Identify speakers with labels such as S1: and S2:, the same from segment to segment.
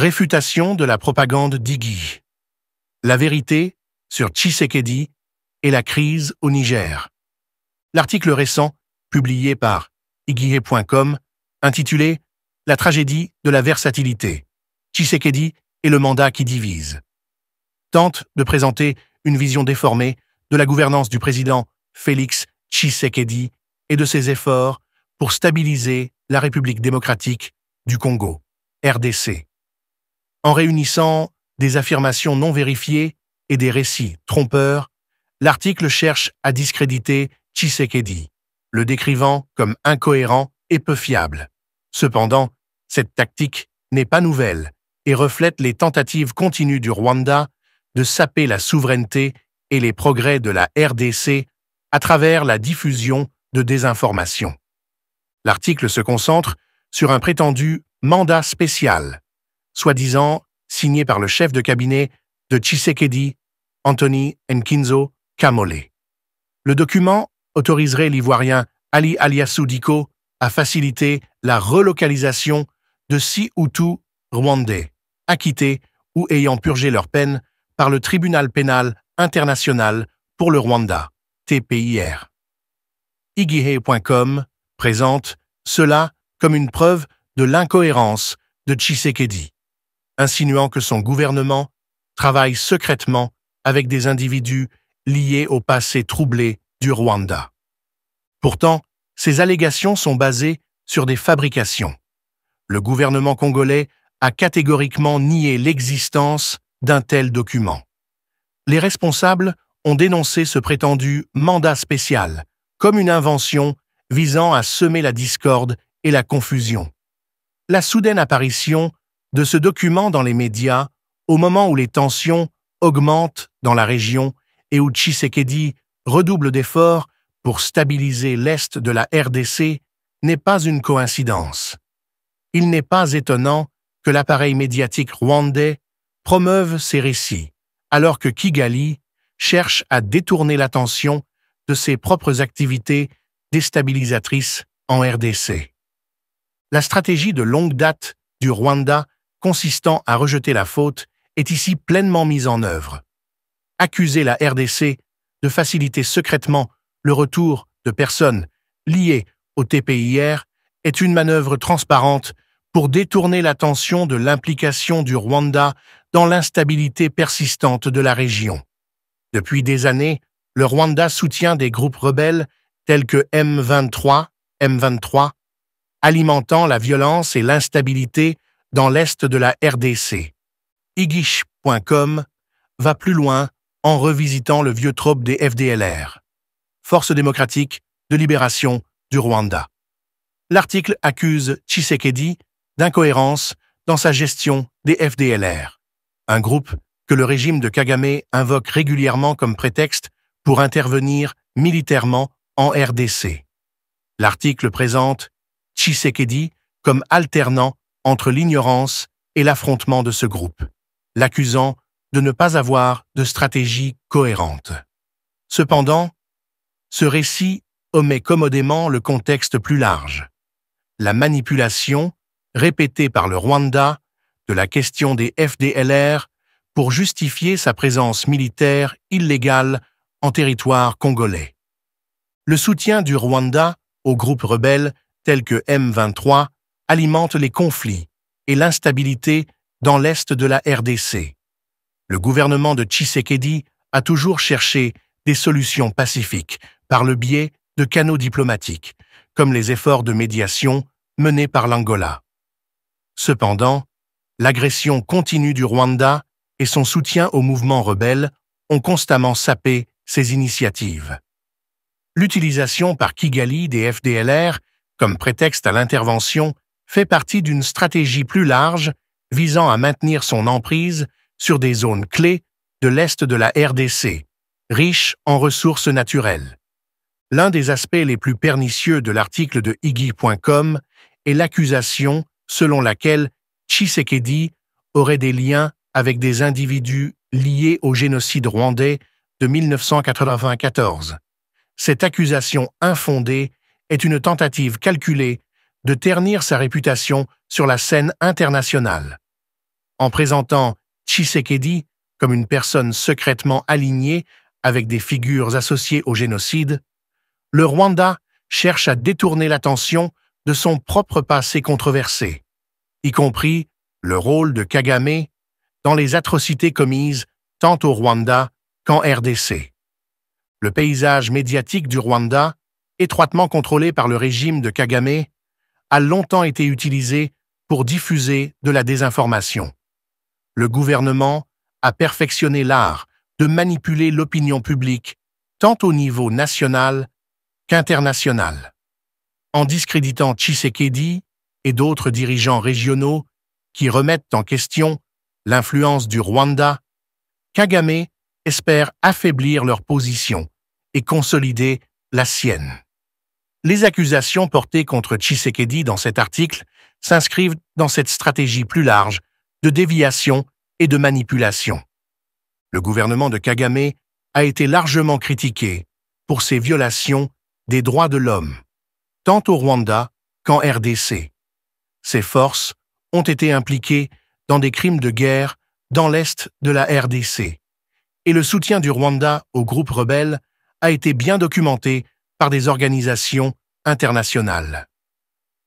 S1: Réfutation de la propagande d'Iggy. La vérité sur Tshisekedi et la crise au Niger. L'article récent, publié par Iggy.com, intitulé La tragédie de la versatilité. Tshisekedi et le mandat qui divise, tente de présenter une vision déformée de la gouvernance du président Félix Tshisekedi et de ses efforts pour stabiliser la République démocratique du Congo, RDC. En réunissant des affirmations non vérifiées et des récits trompeurs, l'article cherche à discréditer Tshisekedi, le décrivant comme incohérent et peu fiable. Cependant, cette tactique n'est pas nouvelle et reflète les tentatives continues du Rwanda de saper la souveraineté et les progrès de la RDC à travers la diffusion de désinformation. L'article se concentre sur un prétendu mandat spécial soi-disant signé par le chef de cabinet de Tshisekedi, Anthony Enkinzo Kamole. Le document autoriserait l'Ivoirien Ali Aliassou Diko à faciliter la relocalisation de six tous rwandais, acquittés ou ayant purgé leur peine par le tribunal pénal international pour le Rwanda, TPIR. Igihe.com e présente cela comme une preuve de l'incohérence de Tshisekedi insinuant que son gouvernement travaille secrètement avec des individus liés au passé troublé du Rwanda. Pourtant, ces allégations sont basées sur des fabrications. Le gouvernement congolais a catégoriquement nié l'existence d'un tel document. Les responsables ont dénoncé ce prétendu mandat spécial comme une invention visant à semer la discorde et la confusion. La soudaine apparition de ce document dans les médias au moment où les tensions augmentent dans la région et où Tshisekedi redouble d'efforts pour stabiliser l'Est de la RDC n'est pas une coïncidence. Il n'est pas étonnant que l'appareil médiatique rwandais promeuve ces récits, alors que Kigali cherche à détourner l'attention de ses propres activités déstabilisatrices en RDC. La stratégie de longue date du Rwanda consistant à rejeter la faute est ici pleinement mise en œuvre. Accuser la RDC de faciliter secrètement le retour de personnes liées au TPIR est une manœuvre transparente pour détourner l'attention de l'implication du Rwanda dans l'instabilité persistante de la région. Depuis des années, le Rwanda soutient des groupes rebelles tels que M23, M23, alimentant la violence et l'instabilité dans l'est de la RDC. Igish.com va plus loin en revisitant le vieux trope des FDLR, Force démocratique de libération du Rwanda. L'article accuse Tshisekedi d'incohérence dans sa gestion des FDLR, un groupe que le régime de Kagame invoque régulièrement comme prétexte pour intervenir militairement en RDC. L'article présente Tshisekedi comme alternant entre l'ignorance et l'affrontement de ce groupe, l'accusant de ne pas avoir de stratégie cohérente. Cependant, ce récit omet commodément le contexte plus large. La manipulation, répétée par le Rwanda, de la question des FDLR pour justifier sa présence militaire illégale en territoire congolais. Le soutien du Rwanda aux groupes rebelles tels que M23 alimente les conflits et l'instabilité dans l'est de la RDC. Le gouvernement de Tshisekedi a toujours cherché des solutions pacifiques par le biais de canaux diplomatiques, comme les efforts de médiation menés par l'Angola. Cependant, l'agression continue du Rwanda et son soutien aux mouvements rebelles ont constamment sapé ces initiatives. L'utilisation par Kigali des FDLR comme prétexte à l'intervention fait partie d'une stratégie plus large visant à maintenir son emprise sur des zones clés de l'Est de la RDC, riches en ressources naturelles. L'un des aspects les plus pernicieux de l'article de Iggy.com est l'accusation selon laquelle Tshisekedi aurait des liens avec des individus liés au génocide rwandais de 1994. Cette accusation infondée est une tentative calculée de ternir sa réputation sur la scène internationale. En présentant Tshisekedi comme une personne secrètement alignée avec des figures associées au génocide, le Rwanda cherche à détourner l'attention de son propre passé controversé, y compris le rôle de Kagame dans les atrocités commises tant au Rwanda qu'en RDC. Le paysage médiatique du Rwanda, étroitement contrôlé par le régime de Kagame, a longtemps été utilisé pour diffuser de la désinformation. Le gouvernement a perfectionné l'art de manipuler l'opinion publique tant au niveau national qu'international. En discréditant Tshisekedi et d'autres dirigeants régionaux qui remettent en question l'influence du Rwanda, Kagame espère affaiblir leur position et consolider la sienne. Les accusations portées contre Tshisekedi dans cet article s'inscrivent dans cette stratégie plus large de déviation et de manipulation. Le gouvernement de Kagame a été largement critiqué pour ses violations des droits de l'homme, tant au Rwanda qu'en RDC. Ses forces ont été impliquées dans des crimes de guerre dans l'est de la RDC, et le soutien du Rwanda aux groupes rebelles a été bien documenté par des organisations internationales.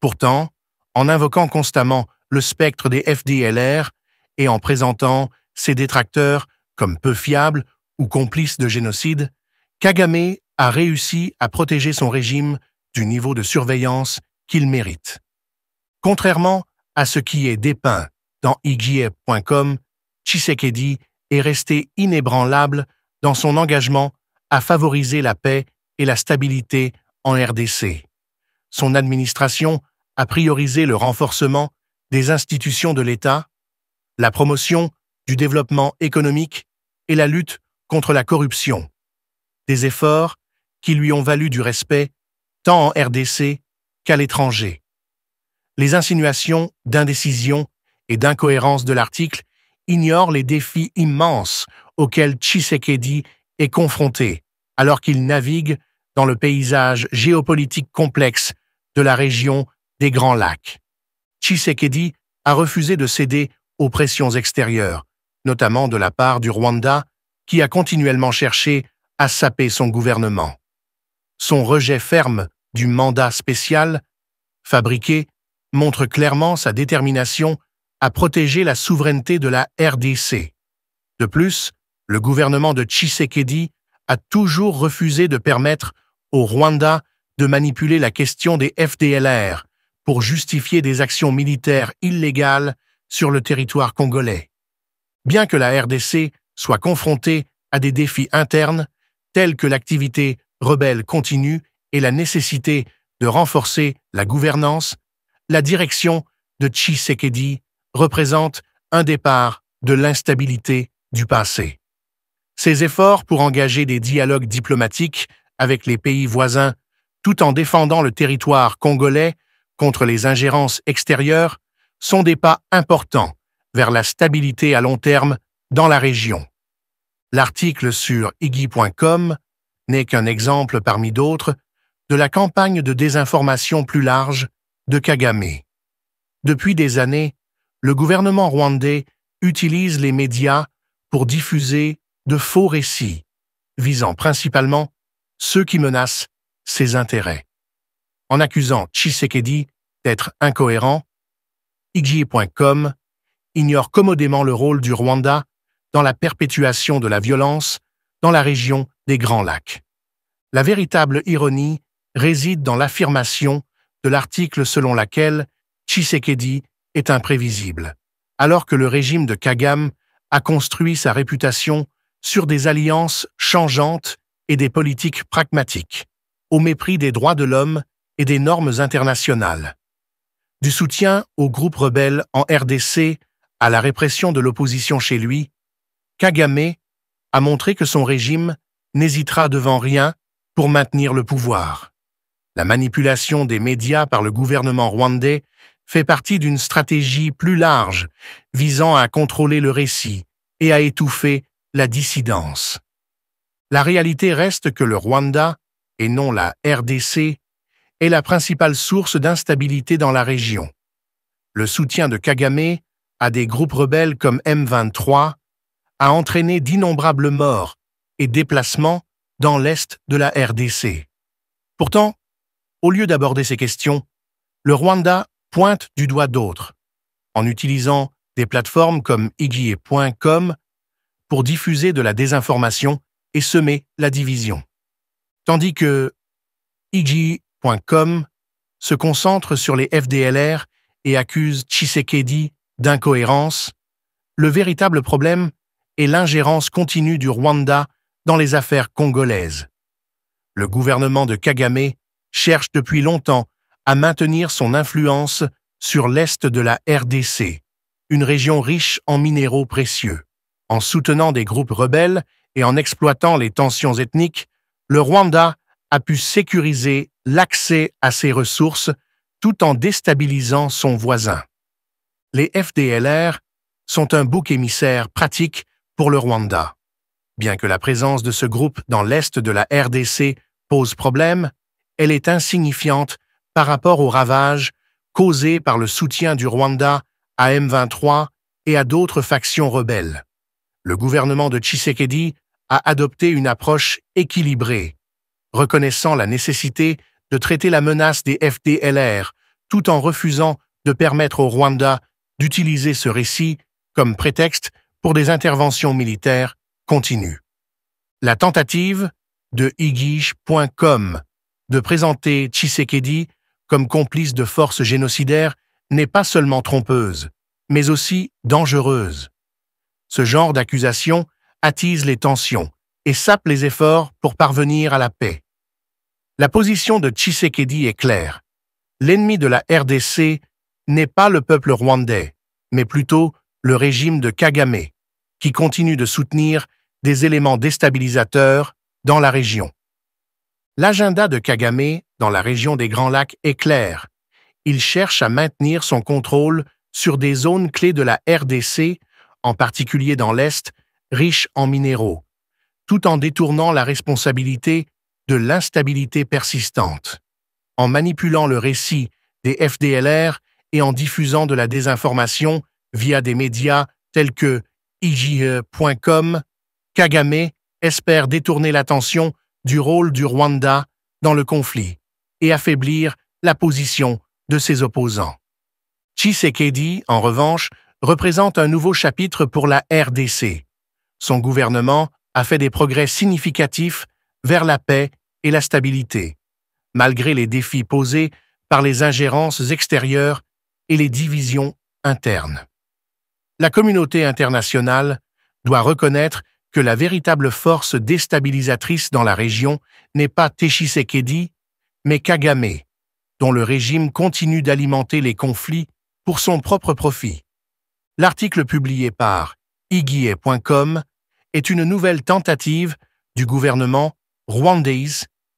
S1: Pourtant, en invoquant constamment le spectre des FDLR et en présentant ses détracteurs comme peu fiables ou complices de génocide, Kagame a réussi à protéger son régime du niveau de surveillance qu'il mérite. Contrairement à ce qui est dépeint dans igie.com, Tshisekedi est resté inébranlable dans son engagement à favoriser la paix et la stabilité en RDC. Son administration a priorisé le renforcement des institutions de l'État, la promotion du développement économique et la lutte contre la corruption. Des efforts qui lui ont valu du respect tant en RDC qu'à l'étranger. Les insinuations d'indécision et d'incohérence de l'article ignorent les défis immenses auxquels Tshisekedi est confronté alors qu'il navigue dans le paysage géopolitique complexe de la région des Grands Lacs. Tshisekedi a refusé de céder aux pressions extérieures, notamment de la part du Rwanda, qui a continuellement cherché à saper son gouvernement. Son rejet ferme du mandat spécial, fabriqué, montre clairement sa détermination à protéger la souveraineté de la RDC. De plus, le gouvernement de Tshisekedi a toujours refusé de permettre au Rwanda de manipuler la question des FDLR pour justifier des actions militaires illégales sur le territoire congolais. Bien que la RDC soit confrontée à des défis internes, tels que l'activité rebelle continue et la nécessité de renforcer la gouvernance, la direction de Tshisekedi représente un départ de l'instabilité du passé. Ses efforts pour engager des dialogues diplomatiques avec les pays voisins tout en défendant le territoire congolais contre les ingérences extérieures sont des pas importants vers la stabilité à long terme dans la région. L'article sur iggy.com n'est qu'un exemple parmi d'autres de la campagne de désinformation plus large de Kagame. Depuis des années, le gouvernement rwandais utilise les médias pour diffuser de faux récits, visant principalement ceux qui menacent ses intérêts. En accusant Tshisekedi d'être incohérent, Iggy.com ignore commodément le rôle du Rwanda dans la perpétuation de la violence dans la région des Grands Lacs. La véritable ironie réside dans l'affirmation de l'article selon laquelle Tshisekedi est imprévisible, alors que le régime de Kagame a construit sa réputation sur des alliances changeantes et des politiques pragmatiques, au mépris des droits de l'homme et des normes internationales. Du soutien aux groupes rebelles en RDC, à la répression de l'opposition chez lui, Kagame a montré que son régime n'hésitera devant rien pour maintenir le pouvoir. La manipulation des médias par le gouvernement rwandais fait partie d'une stratégie plus large visant à contrôler le récit et à étouffer la dissidence la réalité reste que le Rwanda, et non la RDC, est la principale source d'instabilité dans la région. Le soutien de Kagame à des groupes rebelles comme M23 a entraîné d'innombrables morts et déplacements dans l'est de la RDC. Pourtant, au lieu d'aborder ces questions, le Rwanda pointe du doigt d'autres, en utilisant des plateformes comme iggy.com pour diffuser de la désinformation et semer la division. Tandis que IG.com se concentre sur les FDLR et accuse Tshisekedi d'incohérence, le véritable problème est l'ingérence continue du Rwanda dans les affaires congolaises. Le gouvernement de Kagame cherche depuis longtemps à maintenir son influence sur l'est de la RDC, une région riche en minéraux précieux, en soutenant des groupes rebelles et en exploitant les tensions ethniques, le Rwanda a pu sécuriser l'accès à ses ressources tout en déstabilisant son voisin. Les FDLR sont un bouc émissaire pratique pour le Rwanda. Bien que la présence de ce groupe dans l'est de la RDC pose problème, elle est insignifiante par rapport aux ravages causés par le soutien du Rwanda à M23 et à d'autres factions rebelles. Le gouvernement de Tshisekedi à adopter une approche équilibrée, reconnaissant la nécessité de traiter la menace des FDLR tout en refusant de permettre au Rwanda d'utiliser ce récit comme prétexte pour des interventions militaires continues. La tentative de Igish.com de présenter Tshisekedi comme complice de forces génocidaires n'est pas seulement trompeuse, mais aussi dangereuse. Ce genre d'accusation attise les tensions et sape les efforts pour parvenir à la paix. La position de Tshisekedi est claire. L'ennemi de la RDC n'est pas le peuple rwandais, mais plutôt le régime de Kagame, qui continue de soutenir des éléments déstabilisateurs dans la région. L'agenda de Kagame dans la région des Grands Lacs est clair. Il cherche à maintenir son contrôle sur des zones clés de la RDC, en particulier dans l'Est, riche en minéraux, tout en détournant la responsabilité de l'instabilité persistante, en manipulant le récit des FDLR et en diffusant de la désinformation via des médias tels que IJE.com, Kagame espère détourner l'attention du rôle du Rwanda dans le conflit et affaiblir la position de ses opposants. Chisekedi, en revanche, représente un nouveau chapitre pour la RDC, son gouvernement a fait des progrès significatifs vers la paix et la stabilité, malgré les défis posés par les ingérences extérieures et les divisions internes. La communauté internationale doit reconnaître que la véritable force déstabilisatrice dans la région n'est pas Tshisekedi, mais Kagame, dont le régime continue d'alimenter les conflits pour son propre profit. L'article publié par iguier.com est une nouvelle tentative du gouvernement rwandais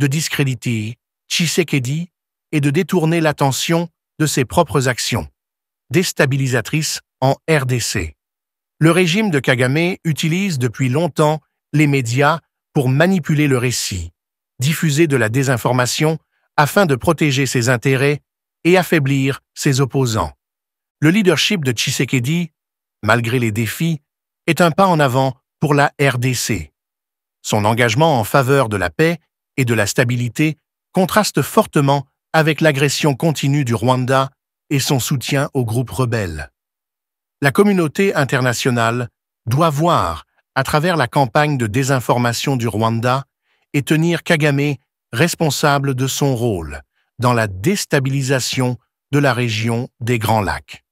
S1: de discréditer Tshisekedi et de détourner l'attention de ses propres actions déstabilisatrices en RDC. Le régime de Kagame utilise depuis longtemps les médias pour manipuler le récit, diffuser de la désinformation afin de protéger ses intérêts et affaiblir ses opposants. Le leadership de Tshisekedi, malgré les défis, est un pas en avant pour la RDC. Son engagement en faveur de la paix et de la stabilité contraste fortement avec l'agression continue du Rwanda et son soutien aux groupes rebelles. La communauté internationale doit voir, à travers la campagne de désinformation du Rwanda, et tenir Kagame responsable de son rôle dans la déstabilisation de la région des Grands Lacs.